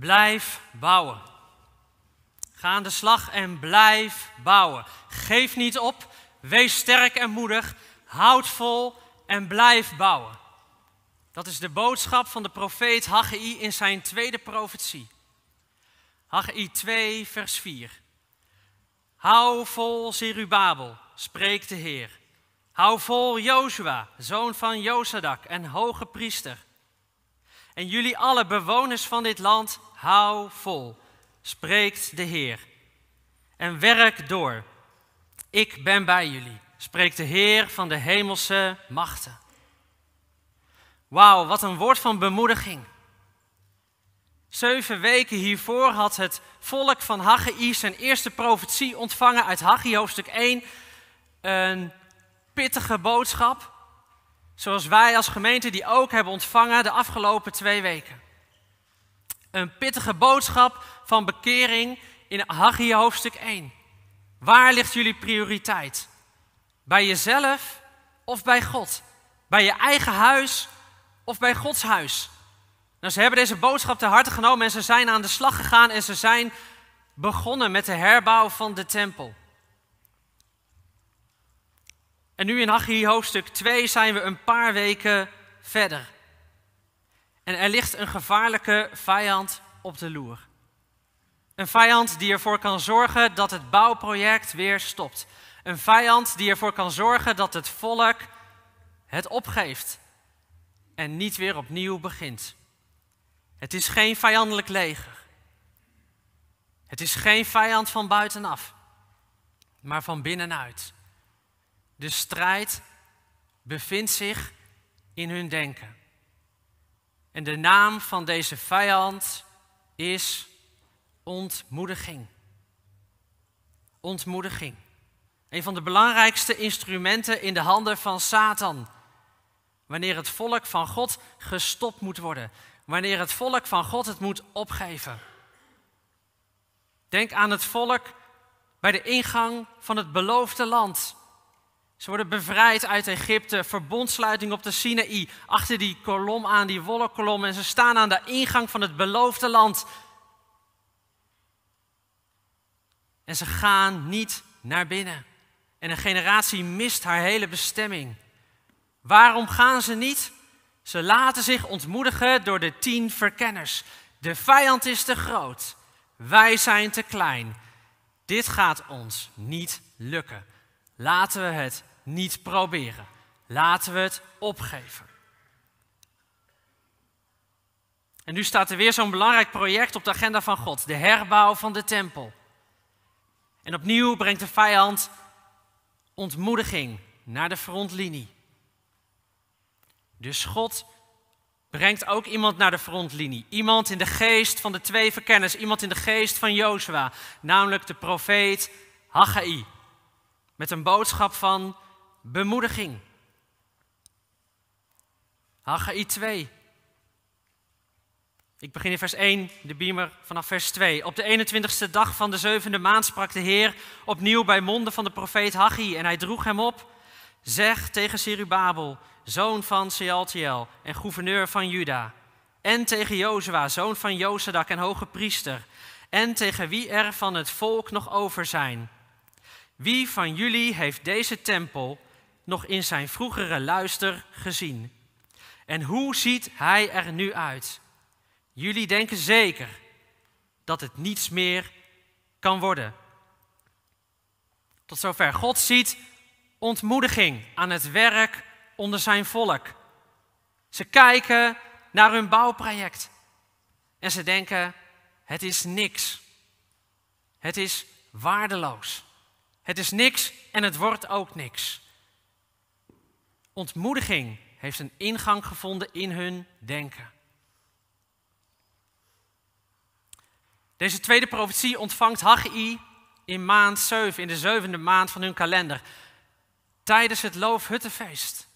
Blijf bouwen. Ga aan de slag en blijf bouwen. Geef niet op, wees sterk en moedig, houd vol en blijf bouwen. Dat is de boodschap van de profeet Haggai in zijn tweede profetie. Haggai 2, vers 4. Hou vol Zerubabel, spreekt de Heer. Hou vol Joshua, zoon van Jozadak, en hoge priester. En jullie alle bewoners van dit land, hou vol, spreekt de Heer. En werk door. Ik ben bij jullie, spreekt de Heer van de hemelse machten. Wauw, wat een woord van bemoediging. Zeven weken hiervoor had het volk van Haggai zijn eerste profetie ontvangen uit Haggai hoofdstuk 1. Een pittige boodschap, Zoals wij als gemeente die ook hebben ontvangen de afgelopen twee weken. Een pittige boodschap van bekering in Haggai hoofdstuk 1. Waar ligt jullie prioriteit? Bij jezelf of bij God? Bij je eigen huis of bij Gods huis? Nou, ze hebben deze boodschap te harte genomen en ze zijn aan de slag gegaan en ze zijn begonnen met de herbouw van de tempel. En nu in Haggai hoofdstuk 2 zijn we een paar weken verder. En er ligt een gevaarlijke vijand op de loer. Een vijand die ervoor kan zorgen dat het bouwproject weer stopt. Een vijand die ervoor kan zorgen dat het volk het opgeeft en niet weer opnieuw begint. Het is geen vijandelijk leger. Het is geen vijand van buitenaf, maar van binnenuit. De strijd bevindt zich in hun denken. En de naam van deze vijand is ontmoediging. Ontmoediging. Een van de belangrijkste instrumenten in de handen van Satan. Wanneer het volk van God gestopt moet worden. Wanneer het volk van God het moet opgeven. Denk aan het volk bij de ingang van het beloofde land. Ze worden bevrijd uit Egypte, verbondsluiting op de Sinaï, achter die kolom aan, die wolkenkolom, en ze staan aan de ingang van het beloofde land. En ze gaan niet naar binnen. En een generatie mist haar hele bestemming. Waarom gaan ze niet? Ze laten zich ontmoedigen door de tien verkenners. De vijand is te groot. Wij zijn te klein. Dit gaat ons niet lukken. Laten we het niet proberen. Laten we het opgeven. En nu staat er weer zo'n belangrijk project op de agenda van God, de herbouw van de tempel. En opnieuw brengt de vijand ontmoediging naar de frontlinie. Dus God brengt ook iemand naar de frontlinie. Iemand in de geest van de twee verkenners, iemand in de geest van Jozua, namelijk de profeet Haggai. Met een boodschap van bemoediging. Haggai 2. Ik begin in vers 1, de biemer vanaf vers 2. Op de 21ste dag van de zevende maand sprak de Heer opnieuw bij monden van de profeet Haggai en hij droeg hem op. Zeg tegen Sirubabel, zoon van Sealtiel en gouverneur van Juda, en tegen Jozua, zoon van Jozadak en hoge priester, en tegen wie er van het volk nog over zijn. Wie van jullie heeft deze tempel nog in zijn vroegere luister gezien. En hoe ziet hij er nu uit? Jullie denken zeker dat het niets meer kan worden. Tot zover. God ziet ontmoediging aan het werk onder zijn volk. Ze kijken naar hun bouwproject en ze denken: het is niks. Het is waardeloos. Het is niks en het wordt ook niks. Ontmoediging heeft een ingang gevonden in hun denken. Deze tweede profetie ontvangt Hagi in maand 7, in de zevende maand van hun kalender, tijdens het Loofhuttenfeest.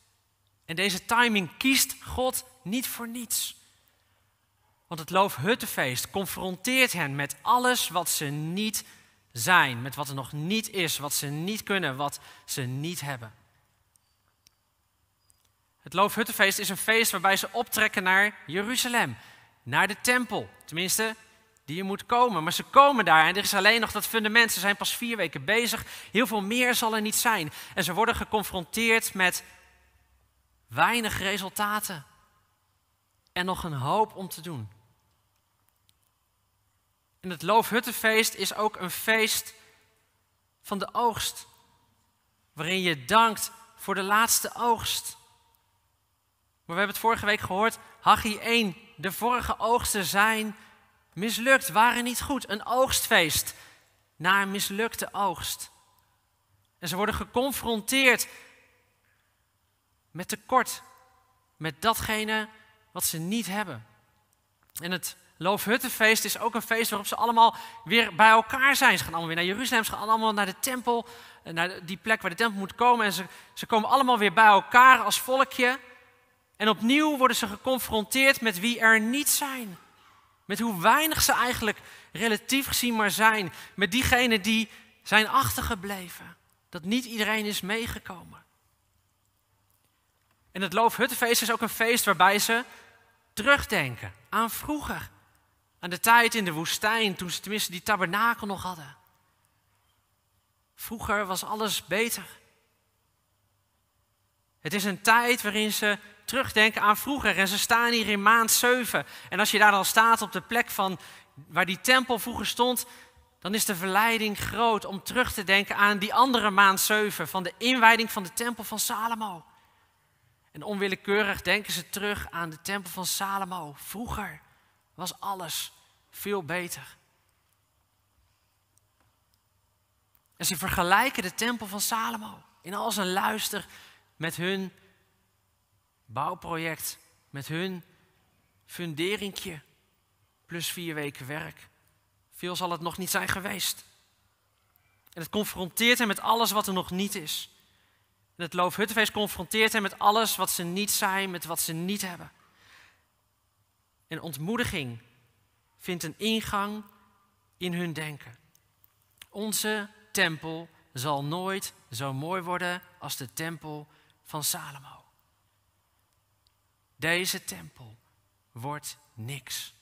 En deze timing kiest God niet voor niets. Want het Loofhuttenfeest confronteert hen met alles wat ze niet zijn, met wat er nog niet is, wat ze niet kunnen, wat ze niet hebben. Het Loofhuttenfeest is een feest waarbij ze optrekken naar Jeruzalem, naar de tempel. Tenminste, die je moet komen. Maar ze komen daar en er is alleen nog dat fundament. Ze zijn pas vier weken bezig. Heel veel meer zal er niet zijn. En ze worden geconfronteerd met weinig resultaten. En nog een hoop om te doen. En het Loofhuttenfeest is ook een feest van de oogst. Waarin je dankt voor de laatste oogst. Maar we hebben het vorige week gehoord, Haggai 1, de vorige oogsten zijn mislukt, waren niet goed. Een oogstfeest na een mislukte oogst. En ze worden geconfronteerd met tekort, met datgene wat ze niet hebben. En het Loofhuttenfeest is ook een feest waarop ze allemaal weer bij elkaar zijn. Ze gaan allemaal weer naar Jeruzalem, ze gaan allemaal naar de tempel, eh, naar die plek waar de tempel moet komen. En ze, ze komen allemaal weer bij elkaar als volkje. En opnieuw worden ze geconfronteerd met wie er niet zijn. Met hoe weinig ze eigenlijk relatief gezien maar zijn. Met diegenen die zijn achtergebleven. Dat niet iedereen is meegekomen. En het Loofhuttenfeest is ook een feest waarbij ze terugdenken aan vroeger. Aan de tijd in de woestijn, toen ze tenminste die tabernakel nog hadden. Vroeger was alles beter. Het is een tijd waarin ze terugdenken aan vroeger. En ze staan hier in maand 7. En als je daar al staat op de plek van waar die tempel vroeger stond, dan is de verleiding groot om terug te denken aan die andere maand 7 van de inwijding van de tempel van Salomo. En onwillekeurig denken ze terug aan de tempel van Salomo. Vroeger was alles veel beter. En ze vergelijken de tempel van Salomo in al zijn luister met hun bouwproject, met hun funderingje, plus vier weken werk. Veel zal het nog niet zijn geweest. En het confronteert hen met alles wat er nog niet is. En het loofhuttenfeest confronteert hem met alles wat ze niet zijn, met wat ze niet hebben. En ontmoediging vindt een ingang in hun denken. Onze tempel zal nooit zo mooi worden als de tempel van Salomo. Deze tempel wordt niks.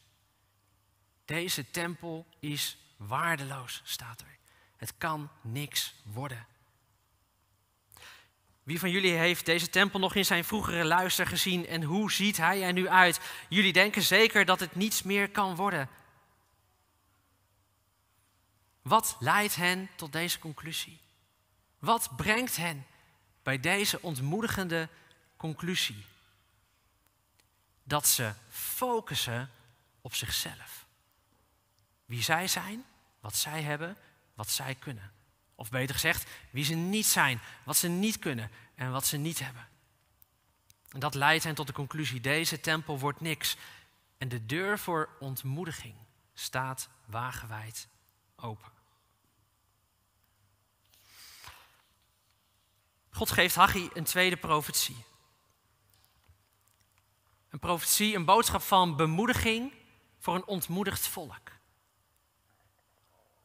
Deze tempel is waardeloos, staat er. Het kan niks worden. Wie van jullie heeft deze tempel nog in zijn vroegere luister gezien en hoe ziet hij er nu uit? Jullie denken zeker dat het niets meer kan worden. Wat leidt hen tot deze conclusie? Wat brengt hen bij deze ontmoedigende conclusie. Dat ze focussen op zichzelf. Wie zij zijn, wat zij hebben, wat zij kunnen. Of beter gezegd, wie ze niet zijn, wat ze niet kunnen en wat ze niet hebben. En dat leidt hen tot de conclusie: deze tempel wordt niks. En de deur voor ontmoediging staat wagenwijd open. God geeft Haggai een tweede profetie. Een profetie, een boodschap van bemoediging voor een ontmoedigd volk.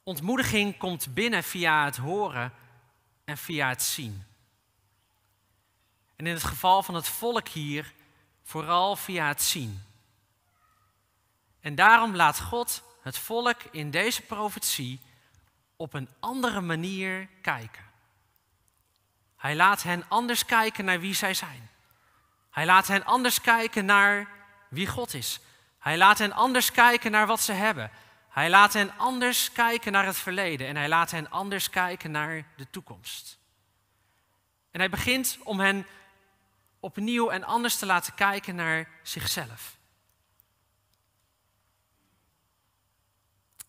Ontmoediging komt binnen via het horen en via het zien. En in het geval van het volk hier, vooral via het zien. En daarom laat God het volk in deze profetie op een andere manier kijken. Hij laat hen anders kijken naar wie zij zijn. Hij laat hen anders kijken naar wie God is. Hij laat hen anders kijken naar wat ze hebben. Hij laat hen anders kijken naar het verleden en hij laat hen anders kijken naar de toekomst. En hij begint om hen opnieuw en anders te laten kijken naar zichzelf.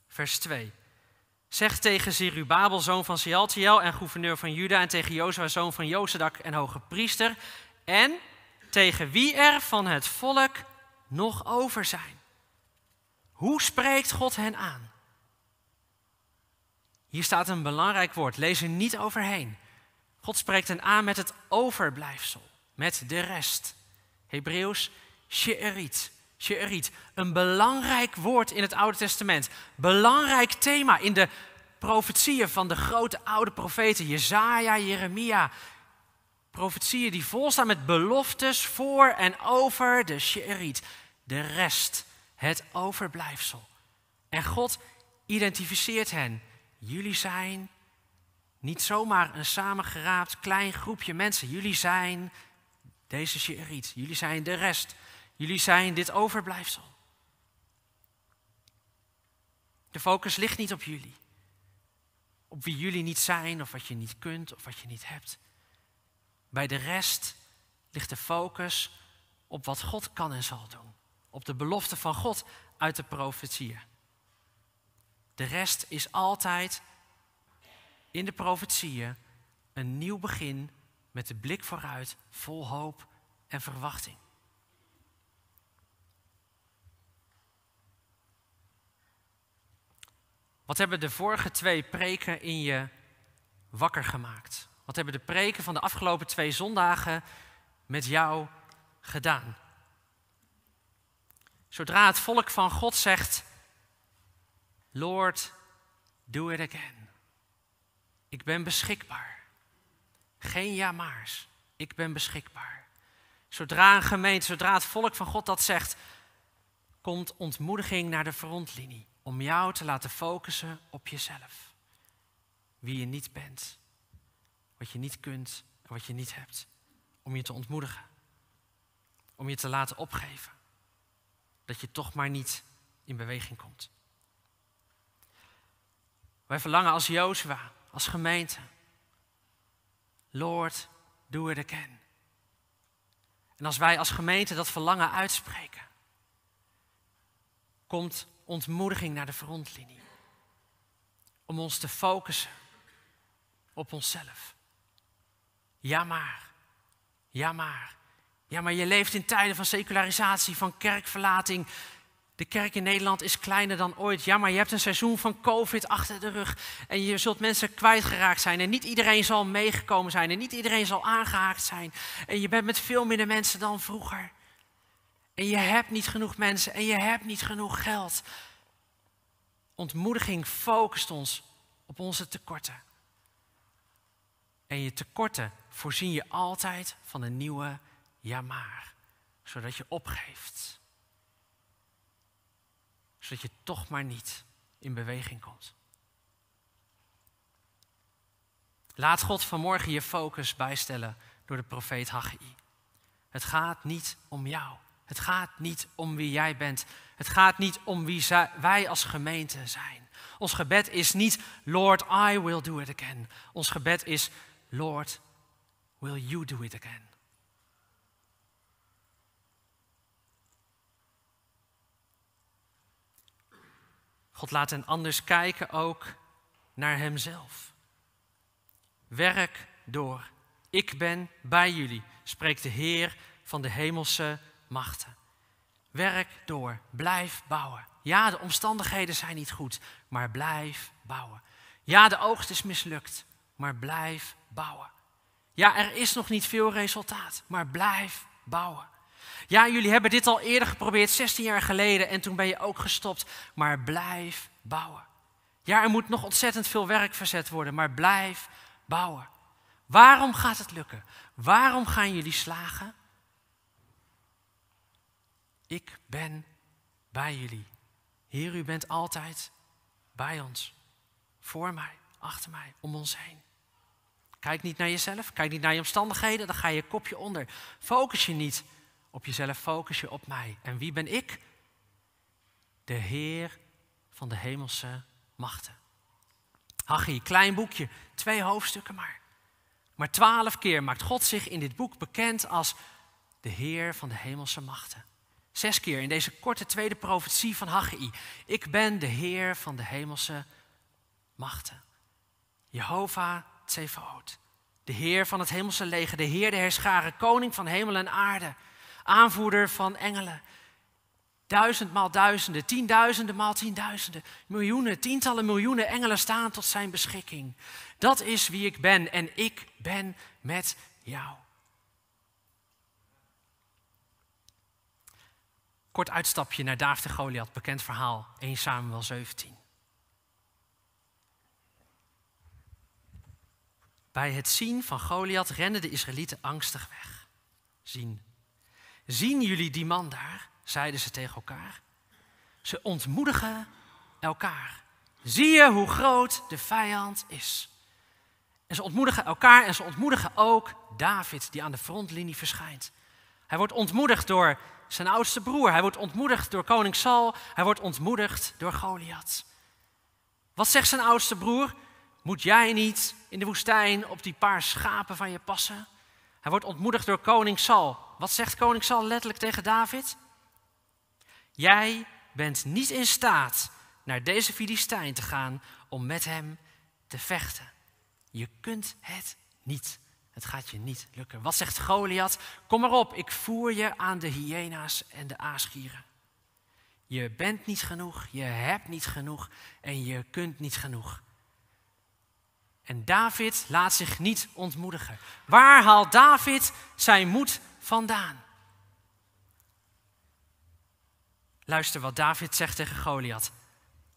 Vers 2. Zeg tegen Zerubabel, zoon van Sealtiel en gouverneur van Juda, en tegen Jozua, zoon van Jozadak en hoge priester, en tegen wie er van het volk nog over zijn. Hoe spreekt God hen aan? Hier staat een belangrijk woord, lees er niet overheen. God spreekt hen aan met het overblijfsel, met de rest. Hebreeuws, she'erit. She'erit, een belangrijk woord in het Oude Testament. Belangrijk thema in de profetieën van de grote oude profeten, Jezaja, Jeremia. Profetieën die volstaan met beloftes voor en over de She'erit, de rest, het overblijfsel. En God identificeert hen. Jullie zijn niet zomaar een samengeraapt klein groepje mensen. Jullie zijn deze She'erit, jullie zijn de rest. Jullie zijn dit overblijfsel. De focus ligt niet op jullie. Op wie jullie niet zijn, of wat je niet kunt, of wat je niet hebt. Bij de rest ligt de focus op wat God kan en zal doen. Op de belofte van God uit de profetieën. De rest is altijd in de profetieën een nieuw begin met de blik vooruit, vol hoop en verwachting. Wat hebben de vorige twee preken in je wakker gemaakt? Wat hebben de preken van de afgelopen twee zondagen met jou gedaan? Zodra het volk van God zegt: Lord, do it again. Ik ben beschikbaar. Geen ja maars. Ik ben beschikbaar. Zodra een gemeente, zodra het volk van God dat zegt, komt ontmoediging naar de frontlinie om jou te laten focussen op jezelf. Wie je niet bent, wat je niet kunt en wat je niet hebt. Om je te ontmoedigen, om je te laten opgeven. Dat je toch maar niet in beweging komt. Wij verlangen als Jozua, als gemeente, Lord, doe het again. En als wij als gemeente dat verlangen uitspreken, komt ontmoediging naar de frontlinie. Om ons te focussen op onszelf. Ja maar, ja maar, ja maar je leeft in tijden van secularisatie, van kerkverlating. De kerk in Nederland is kleiner dan ooit. Ja maar, je hebt een seizoen van COVID achter de rug en je zult mensen kwijtgeraakt zijn. En niet iedereen zal meegekomen zijn en niet iedereen zal aangehaakt zijn. En je bent met veel minder mensen dan vroeger. En je hebt niet genoeg mensen en je hebt niet genoeg geld. Ontmoediging focust ons op onze tekorten. En je tekorten voorzien je altijd van een nieuwe Jamaar. zodat je opgeeft. Zodat je toch maar niet in beweging komt. Laat God vanmorgen je focus bijstellen door de profeet Haggai. Het gaat niet om jou. Het gaat niet om wie jij bent. Het gaat niet om wie wij als gemeente zijn. Ons gebed is niet, Lord, I will do it again. Ons gebed is, Lord, will you do it again? God laat hen anders kijken ook naar Hemzelf. Werk door. Ik ben bij jullie, spreekt de Heer van de hemelse machten. Werk door, blijf bouwen. Ja, de omstandigheden zijn niet goed, maar blijf bouwen. Ja, de oogst is mislukt, maar blijf bouwen. Ja, er is nog niet veel resultaat, maar blijf bouwen. Ja, jullie hebben dit al eerder geprobeerd, 16 jaar geleden, en toen ben je ook gestopt, maar blijf bouwen. Ja, er moet nog ontzettend veel werk verzet worden, maar blijf bouwen. Waarom gaat het lukken? Waarom gaan jullie slagen? Ik ben bij jullie. Heer, u bent altijd bij ons. Voor mij, achter mij, om ons heen. Kijk niet naar jezelf, kijk niet naar je omstandigheden, dan ga je kopje onder. Focus je niet op jezelf, focus je op mij. En wie ben ik? De Heer van de hemelse machten. je klein boekje, twee hoofdstukken maar. Maar twaalf keer maakt God zich in dit boek bekend als de Heer van de hemelse machten. Zes keer in deze korte tweede profetie van Haggai. Ik ben de Heer van de hemelse machten. Jehovah Tsefoot. De Heer van het hemelse leger, de Heer de herscharen, koning van hemel en aarde, aanvoerder van engelen. Duizendmaal duizenden, tienduizenden maal tienduizenden, miljoenen, tientallen miljoenen engelen staan tot zijn beschikking. Dat is wie ik ben en ik ben met jou. Kort uitstapje naar David en Goliath, bekend verhaal, 1 Samuel 17. Bij het zien van Goliath renden de Israëlieten angstig weg. Zien. Zien jullie die man daar? zeiden ze tegen elkaar. Ze ontmoedigen elkaar. Zie je hoe groot de vijand is? En ze ontmoedigen elkaar en ze ontmoedigen ook David, die aan de frontlinie verschijnt. Hij wordt ontmoedigd door zijn oudste broer. Hij wordt ontmoedigd door koning Saul. Hij wordt ontmoedigd door Goliath. Wat zegt zijn oudste broer? Moet jij niet in de woestijn op die paar schapen van je passen? Hij wordt ontmoedigd door koning Saul. Wat zegt koning Saul letterlijk tegen David? Jij bent niet in staat naar deze Filistijn te gaan om met hem te vechten. Je kunt het niet. Het gaat je niet lukken. Wat zegt Goliath? Kom maar op, ik voer je aan de hyena's en de aasgieren. Je bent niet genoeg, je hebt niet genoeg en je kunt niet genoeg. En David laat zich niet ontmoedigen. Waar haalt David zijn moed vandaan? Luister wat David zegt tegen Goliath.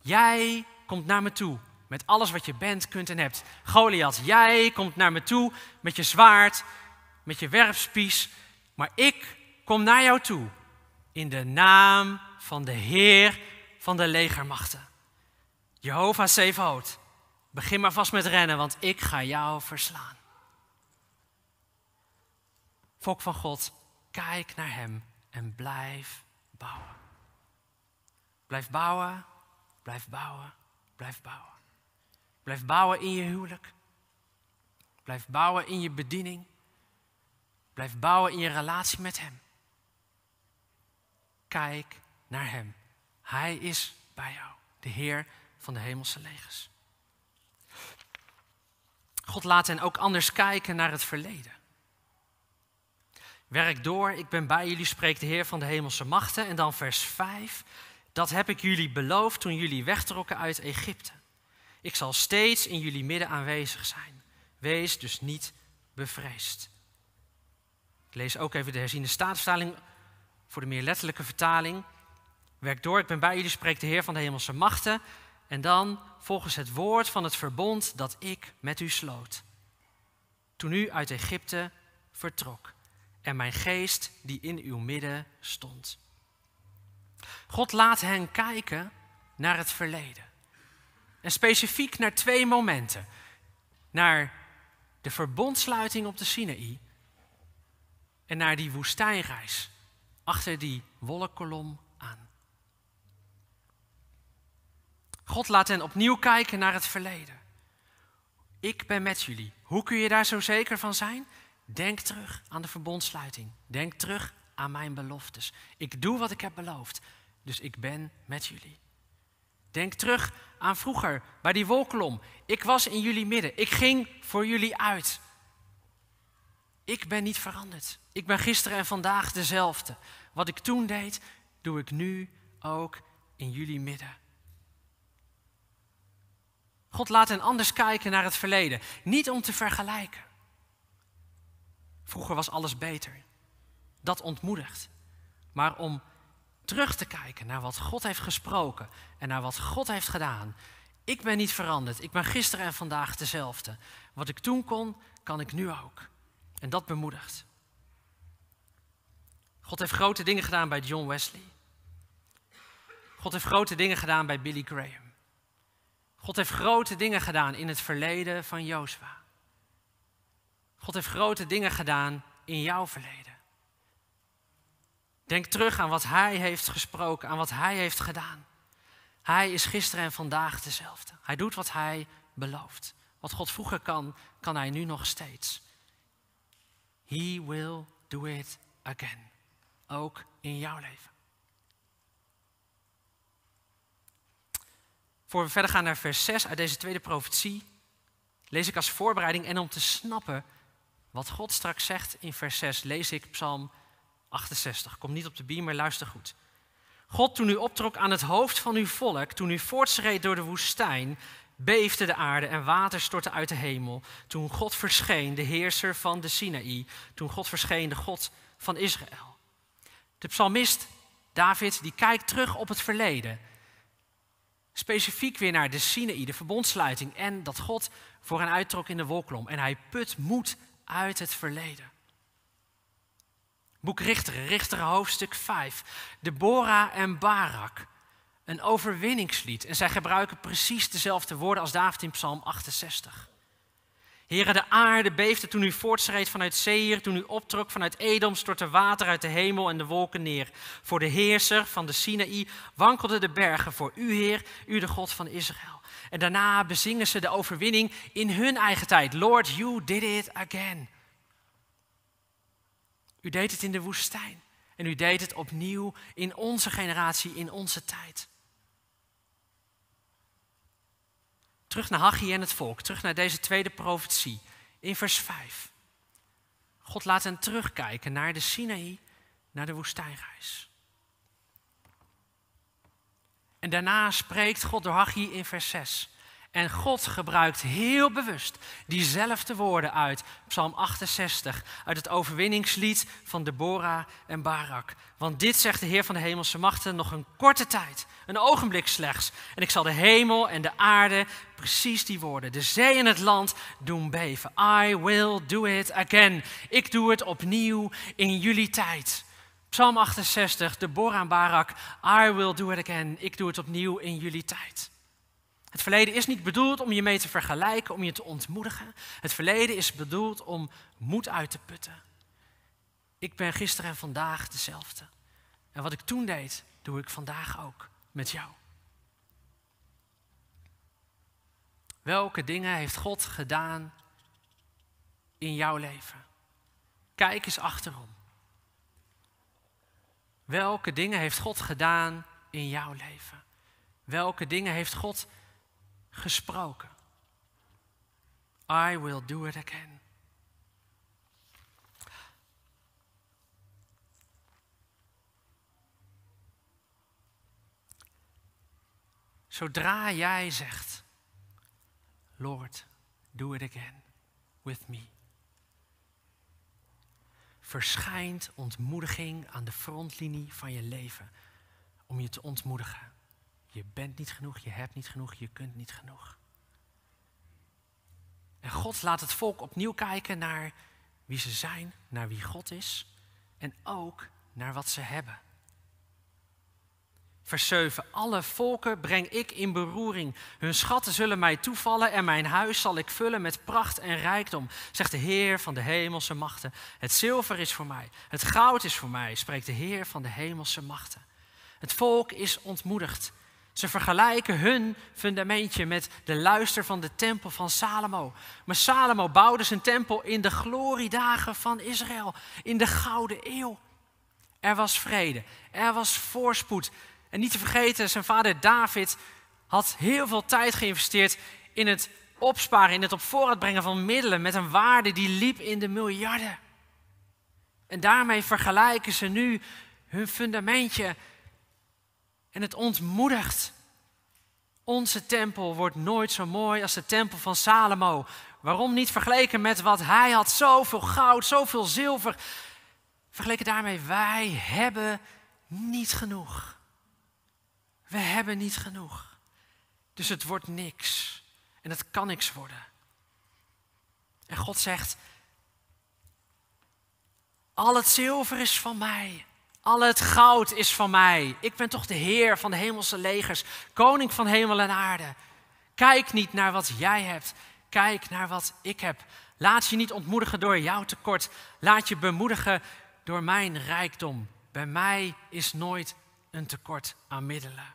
Jij komt naar me toe met alles wat je bent, kunt en hebt. Goliath, jij komt naar me toe met je zwaard, met je werpspies. Maar ik kom naar jou toe in de naam van de Heer van de legermachten. Jehovah Sevaot, begin maar vast met rennen, want ik ga jou verslaan. Volk van God, kijk naar hem en blijf bouwen. Blijf bouwen, blijf bouwen, blijf bouwen. Blijf bouwen in je huwelijk. Blijf bouwen in je bediening. Blijf bouwen in je relatie met Hem. Kijk naar Hem. Hij is bij jou, de Heer van de hemelse legers. God laat hen ook anders kijken naar het verleden. Werk door, ik ben bij jullie, spreekt de Heer van de hemelse machten. En dan vers 5. Dat heb ik jullie beloofd toen jullie wegtrokken uit Egypte. Ik zal steeds in jullie midden aanwezig zijn. Wees dus niet bevreesd. Ik lees ook even de herziende staatsvertaling voor de meer letterlijke vertaling. Werk door, ik ben bij jullie, spreekt de Heer van de hemelse machten. En dan volgens het woord van het verbond dat ik met u sloot. Toen u uit Egypte vertrok en mijn geest die in uw midden stond. God laat hen kijken naar het verleden. En specifiek naar twee momenten. Naar de verbondsluiting op de Sinaï en naar die woestijnreis achter die kolom aan. God laat hen opnieuw kijken naar het verleden. Ik ben met jullie. Hoe kun je daar zo zeker van zijn? Denk terug aan de verbondsluiting. Denk terug aan mijn beloftes. Ik doe wat ik heb beloofd. Dus ik ben met jullie. Denk terug aan vroeger, bij die wolkolom. Ik was in jullie midden. Ik ging voor jullie uit. Ik ben niet veranderd. Ik ben gisteren en vandaag dezelfde. Wat ik toen deed, doe ik nu ook in jullie midden. God laat hen anders kijken naar het verleden. Niet om te vergelijken. Vroeger was alles beter. Dat ontmoedigt. Maar om terug te kijken naar wat God heeft gesproken en naar wat God heeft gedaan. Ik ben niet veranderd. Ik ben gisteren en vandaag dezelfde. Wat ik toen kon, kan ik nu ook. En dat bemoedigt. God heeft grote dingen gedaan bij John Wesley. God heeft grote dingen gedaan bij Billy Graham. God heeft grote dingen gedaan in het verleden van Jozua. God heeft grote dingen gedaan in jouw verleden. Denk terug aan wat Hij heeft gesproken, aan wat Hij heeft gedaan. Hij is gisteren en vandaag dezelfde. Hij doet wat Hij belooft. Wat God vroeger kan, kan Hij nu nog steeds. He will do it again. Ook in jouw leven. Voor we verder gaan naar vers 6 uit deze tweede profetie, lees ik als voorbereiding en om te snappen wat God straks zegt in vers 6, lees ik Psalm 68. Kom niet op de bier, maar luister goed. God, toen u optrok aan het hoofd van uw volk, toen u voortschreed door de woestijn, beefde de aarde en water stortte uit de hemel. Toen God verscheen, de heerser van de Sinaï, toen God verscheen, de God van Israël. De psalmist David, die kijkt terug op het verleden. Specifiek weer naar de Sinaï, de verbondsluiting en dat God voor hen uittrok in de wolklom. En hij put moed uit het verleden. Boek Richteren, Richteren hoofdstuk 5. Deborah en Barak. Een overwinningslied. En zij gebruiken precies dezelfde woorden als David in Psalm 68. Heren, de aarde beefde toen u voortschreed vanuit Seir, toen u optrok vanuit Edom, stortte water uit de hemel en de wolken neer. Voor de heerser van de Sinaï wankelden de bergen, voor u Heer, u de God van Israël. En daarna bezingen ze de overwinning in hun eigen tijd. Lord, you did it again. U deed het in de woestijn. En u deed het opnieuw in onze generatie, in onze tijd. Terug naar Haggai en het volk, terug naar deze tweede profetie in vers 5. God laat hen terugkijken naar de Sinaï, naar de woestijnreis. En daarna spreekt God door Haggai in vers 6. En God gebruikt heel bewust diezelfde woorden uit Psalm 68, uit het overwinningslied van Deborah en Barak. Want dit zegt de Heer van de Hemelse Machten nog een korte tijd, een ogenblik slechts. En ik zal de hemel en de aarde, precies die woorden, de zee en het land doen beven. I will do it again. Ik doe het opnieuw in jullie tijd. Psalm 68, Deborah en Barak, I will do it again. Ik doe het opnieuw in jullie tijd. Het verleden is niet bedoeld om je mee te vergelijken, om je te ontmoedigen. Het verleden is bedoeld om moed uit te putten. Ik ben gisteren en vandaag dezelfde. En wat ik toen deed, doe ik vandaag ook met jou. Welke dingen heeft God gedaan in jouw leven? Kijk eens achterom. Welke dingen heeft God gedaan in jouw leven? Welke dingen heeft God gedaan? gesproken. I will do it again. Zodra jij zegt, Lord, do it again with me, verschijnt ontmoediging aan de frontlinie van je leven om je te ontmoedigen. Je bent niet genoeg, je hebt niet genoeg, je kunt niet genoeg. En God laat het volk opnieuw kijken naar wie ze zijn, naar wie God is en ook naar wat ze hebben. Vers 7. Alle volken breng ik in beroering. Hun schatten zullen mij toevallen en mijn huis zal ik vullen met pracht en rijkdom, zegt de Heer van de hemelse machten. Het zilver is voor mij, het goud is voor mij, spreekt de Heer van de hemelse machten. Het volk is ontmoedigd ze vergelijken hun fundamentje met de luister van de tempel van Salomo. Maar Salomo bouwde zijn tempel in de gloriedagen van Israël, in de gouden eeuw. Er was vrede, er was voorspoed. En niet te vergeten, zijn vader David had heel veel tijd geïnvesteerd in het opsparen, in het op voorraad brengen van middelen met een waarde die liep in de miljarden. En daarmee vergelijken ze nu hun fundamentje en het ontmoedigt. Onze tempel wordt nooit zo mooi als de tempel van Salomo. Waarom niet vergeleken met wat hij had? Zoveel goud, zoveel zilver. Vergeleken daarmee, wij hebben niet genoeg. We hebben niet genoeg. Dus het wordt niks. En het kan niks worden. En God zegt: Al het zilver is van mij. Al het goud is van mij. Ik ben toch de Heer van de hemelse legers, koning van hemel en aarde. Kijk niet naar wat jij hebt, kijk naar wat ik heb. Laat je niet ontmoedigen door jouw tekort, laat je bemoedigen door mijn rijkdom. Bij mij is nooit een tekort aan middelen.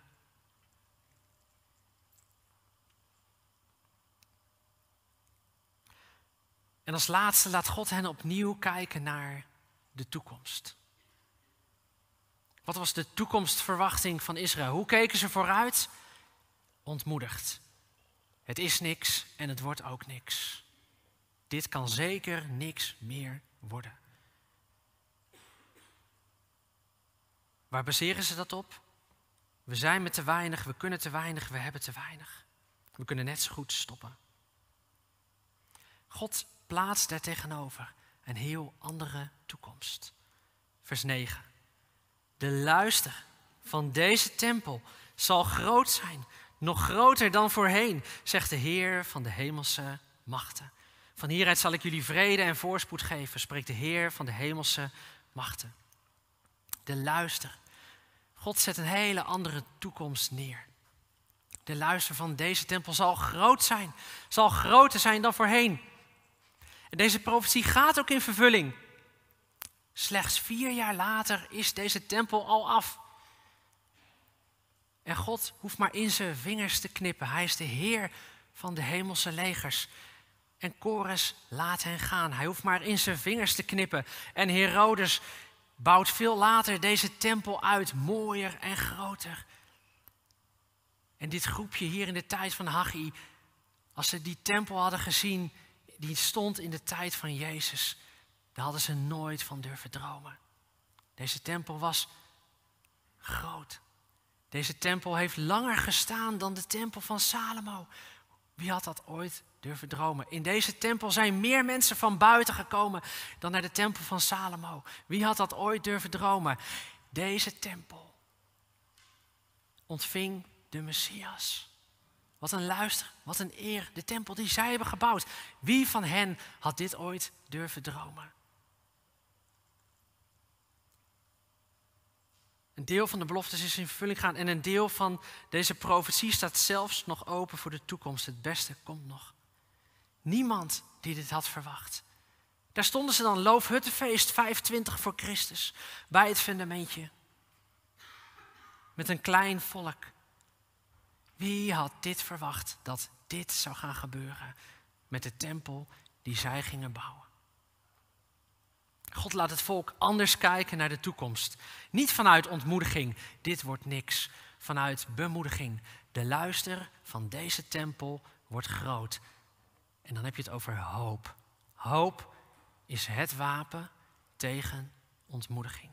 En als laatste laat God hen opnieuw kijken naar de toekomst. Wat was de toekomstverwachting van Israël? Hoe keken ze vooruit? Ontmoedigd. Het is niks en het wordt ook niks. Dit kan zeker niks meer worden. Waar baseren ze dat op? We zijn met te weinig, we kunnen te weinig, we hebben te weinig. We kunnen net zo goed stoppen. God plaatst daartegenover een heel andere toekomst. Vers 9. De luister van deze tempel zal groot zijn, nog groter dan voorheen, zegt de Heer van de hemelse machten. Van hieruit zal ik jullie vrede en voorspoed geven, spreekt de Heer van de hemelse machten. De luister. God zet een hele andere toekomst neer. De luister van deze tempel zal groot zijn, zal groter zijn dan voorheen. En deze profetie gaat ook in vervulling. Slechts vier jaar later is deze tempel al af. En God hoeft maar in zijn vingers te knippen. Hij is de Heer van de hemelse legers. En Kores laat hen gaan. Hij hoeft maar in zijn vingers te knippen. En Herodes bouwt veel later deze tempel uit, mooier en groter. En dit groepje hier in de tijd van Haggai, als ze die tempel hadden gezien, die stond in de tijd van Jezus, daar hadden ze nooit van durven dromen. Deze tempel was groot. Deze tempel heeft langer gestaan dan de tempel van Salomo. Wie had dat ooit durven dromen? In deze tempel zijn meer mensen van buiten gekomen dan naar de tempel van Salomo. Wie had dat ooit durven dromen? Deze tempel ontving de Messias. Wat een luister, wat een eer. De tempel die zij hebben gebouwd. Wie van hen had dit ooit durven dromen? Een deel van de beloftes is in vervulling gaan en een deel van deze profetie staat zelfs nog open voor de toekomst. Het beste komt nog. Niemand die dit had verwacht. Daar stonden ze dan, Loofhuttenfeest 25 voor Christus, bij het fundamentje. Met een klein volk. Wie had dit verwacht dat dit zou gaan gebeuren met de tempel die zij gingen bouwen? God laat het volk anders kijken naar de toekomst. Niet vanuit ontmoediging, dit wordt niks. Vanuit bemoediging. De luister van deze tempel wordt groot. En dan heb je het over hoop. Hoop is het wapen tegen ontmoediging.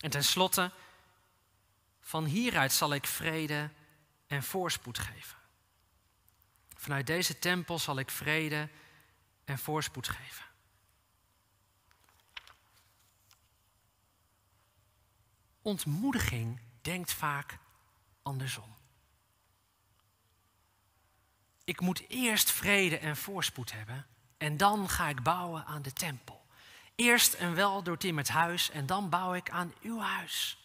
En tenslotte, van hieruit zal ik vrede en voorspoed geven. Vanuit deze tempel zal ik vrede en voorspoed geven. Ontmoediging denkt vaak andersom. Ik moet eerst vrede en voorspoed hebben en dan ga ik bouwen aan de tempel. Eerst een wel het huis en dan bouw ik aan uw huis.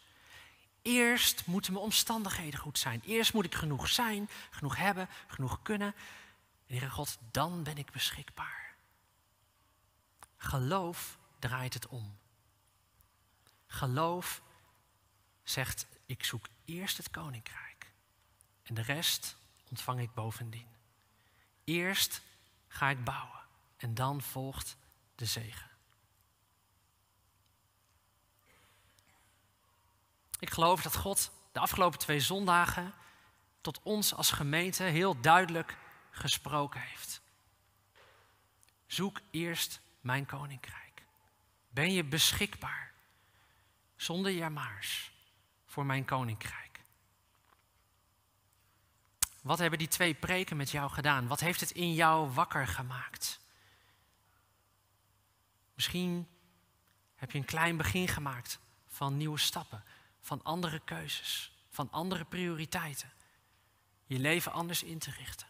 Eerst moeten mijn omstandigheden goed zijn. Eerst moet ik genoeg zijn, genoeg hebben, genoeg kunnen. Heere God, dan ben ik beschikbaar. Geloof draait het om. Geloof zegt, ik zoek eerst het koninkrijk en de rest ontvang ik bovendien. Eerst ga ik bouwen en dan volgt de zegen. Ik geloof dat God de afgelopen twee zondagen tot ons als gemeente heel duidelijk gesproken heeft. Zoek eerst mijn koninkrijk. Ben je beschikbaar? Zonder jamaars voor mijn koninkrijk. Wat hebben die twee preken met jou gedaan? Wat heeft het in jou wakker gemaakt? Misschien heb je een klein begin gemaakt van nieuwe stappen, van andere keuzes, van andere prioriteiten. Je leven anders in te richten.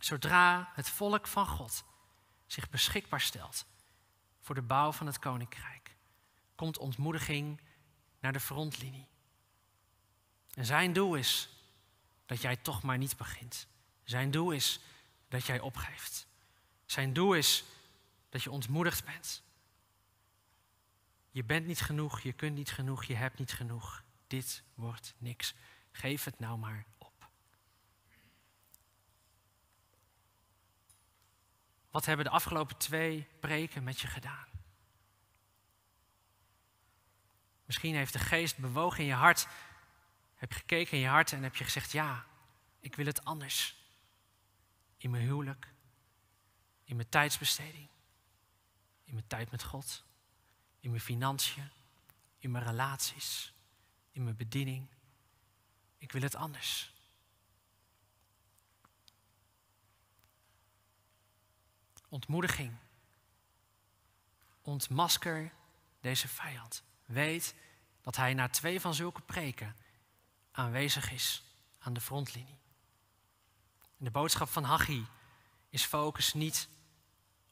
Zodra het volk van God zich beschikbaar stelt voor de bouw van het koninkrijk, komt ontmoediging naar de frontlinie. En zijn doel is dat jij toch maar niet begint. Zijn doel is dat jij opgeeft. Zijn doel is dat je ontmoedigd bent. Je bent niet genoeg, je kunt niet genoeg, je hebt niet genoeg. Dit wordt niks. Geef het nou maar op. Wat hebben de afgelopen twee preken met je gedaan? Misschien heeft de geest bewogen in je hart. Heb je gekeken in je hart en heb je gezegd: Ja, ik wil het anders. In mijn huwelijk, in mijn tijdsbesteding, in mijn tijd met God, in mijn financiën, in mijn relaties, in mijn bediening. Ik wil het anders. Ontmoediging. Ontmasker deze vijand weet dat hij na twee van zulke preken aanwezig is aan de frontlinie. En de boodschap van Haggai is focus niet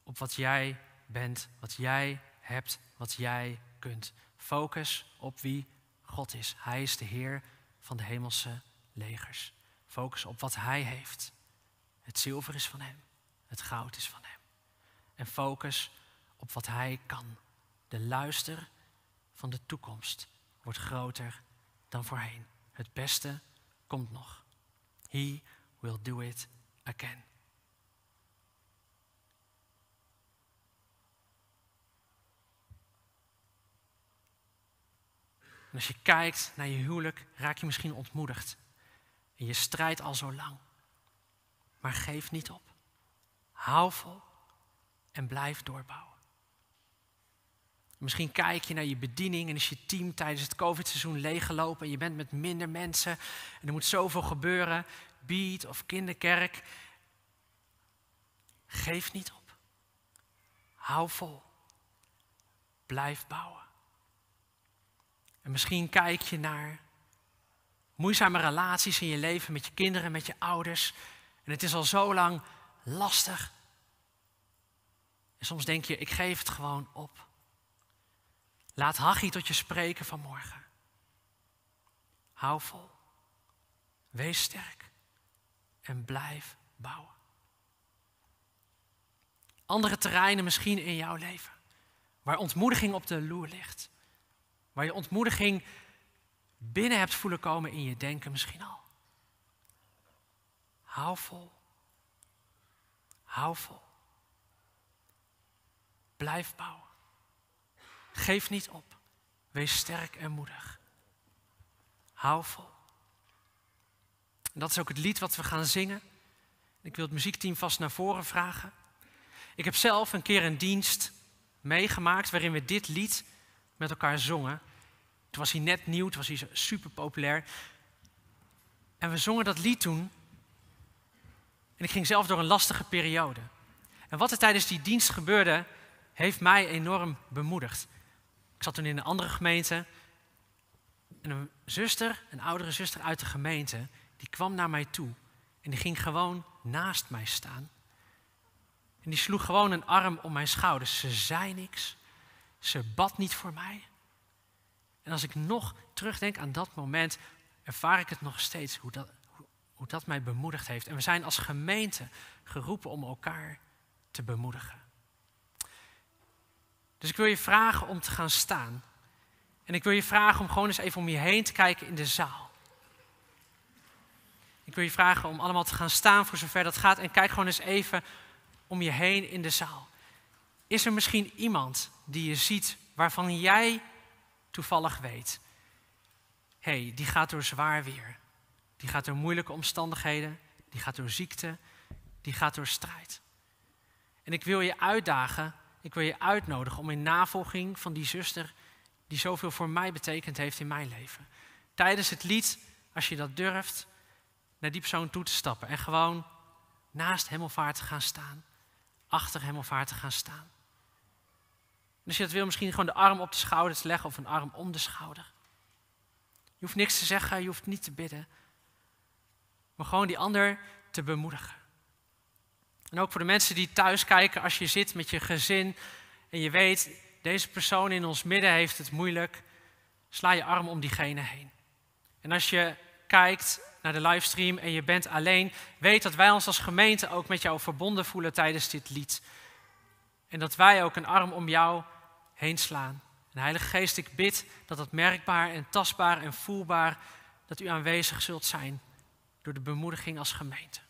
op wat jij bent, wat jij hebt, wat jij kunt. Focus op wie God is. Hij is de Heer van de hemelse legers. Focus op wat Hij heeft. Het zilver is van Hem, het goud is van Hem. En focus op wat Hij kan. De luister van de toekomst wordt groter dan voorheen. Het beste komt nog. He will do it again. als je kijkt naar je huwelijk, raak je misschien ontmoedigd. En je strijdt al zo lang. Maar geef niet op. Hou vol en blijf doorbouwen. Misschien kijk je naar je bediening en is je team tijdens het COVID-seizoen leeggelopen en je bent met minder mensen en er moet zoveel gebeuren, beat of kinderkerk. Geef niet op. Hou vol. Blijf bouwen. En misschien kijk je naar moeizame relaties in je leven met je kinderen, met je ouders. En het is al zo lang lastig. En soms denk je, ik geef het gewoon op. Laat Hachi tot je spreken vanmorgen. Hou vol. Wees sterk. En blijf bouwen. Andere terreinen misschien in jouw leven. Waar ontmoediging op de loer ligt. Waar je ontmoediging binnen hebt voelen komen in je denken misschien al. Hou vol. Hou vol. Blijf bouwen. Geef niet op. Wees sterk en moedig. Hou vol. dat is ook het lied wat we gaan zingen. Ik wil het muziekteam vast naar voren vragen. Ik heb zelf een keer een dienst meegemaakt waarin we dit lied met elkaar zongen. Het was hier net nieuw, het was hier super populair. En we zongen dat lied toen. En ik ging zelf door een lastige periode. En wat er tijdens die dienst gebeurde, heeft mij enorm bemoedigd zat toen in een andere gemeente. En een zuster, een oudere zuster uit de gemeente, die kwam naar mij toe. En die ging gewoon naast mij staan. En die sloeg gewoon een arm om mijn schouder. Ze zei niks. Ze bad niet voor mij. En als ik nog terugdenk aan dat moment, ervaar ik het nog steeds hoe dat, hoe dat mij bemoedigd heeft. En we zijn als gemeente geroepen om elkaar te bemoedigen. Dus ik wil je vragen om te gaan staan. En ik wil je vragen om gewoon eens even om je heen te kijken in de zaal. Ik wil je vragen om allemaal te gaan staan voor zover dat gaat. En kijk gewoon eens even om je heen in de zaal. Is er misschien iemand die je ziet waarvan jij toevallig weet: hé, hey, die gaat door zwaar weer. Die gaat door moeilijke omstandigheden. Die gaat door ziekte. Die gaat door strijd. En ik wil je uitdagen ik wil je uitnodigen om in navolging van die zuster die zoveel voor mij betekend heeft in mijn leven. Tijdens het lied, als je dat durft, naar die persoon toe te stappen en gewoon naast hem te gaan staan. Achter hem te gaan staan. als je dat wil, misschien gewoon de arm op de schouder te leggen of een arm om de schouder. Je hoeft niks te zeggen, je hoeft niet te bidden. Maar gewoon die ander te bemoedigen. En ook voor de mensen die thuis kijken, als je zit met je gezin en je weet, deze persoon in ons midden heeft het moeilijk, sla je arm om diegene heen. En als je kijkt naar de livestream en je bent alleen, weet dat wij ons als gemeente ook met jou verbonden voelen tijdens dit lied. En dat wij ook een arm om jou heen slaan. En Heilige Geest, ik bid dat dat merkbaar en tastbaar en voelbaar, dat u aanwezig zult zijn door de bemoediging als gemeente.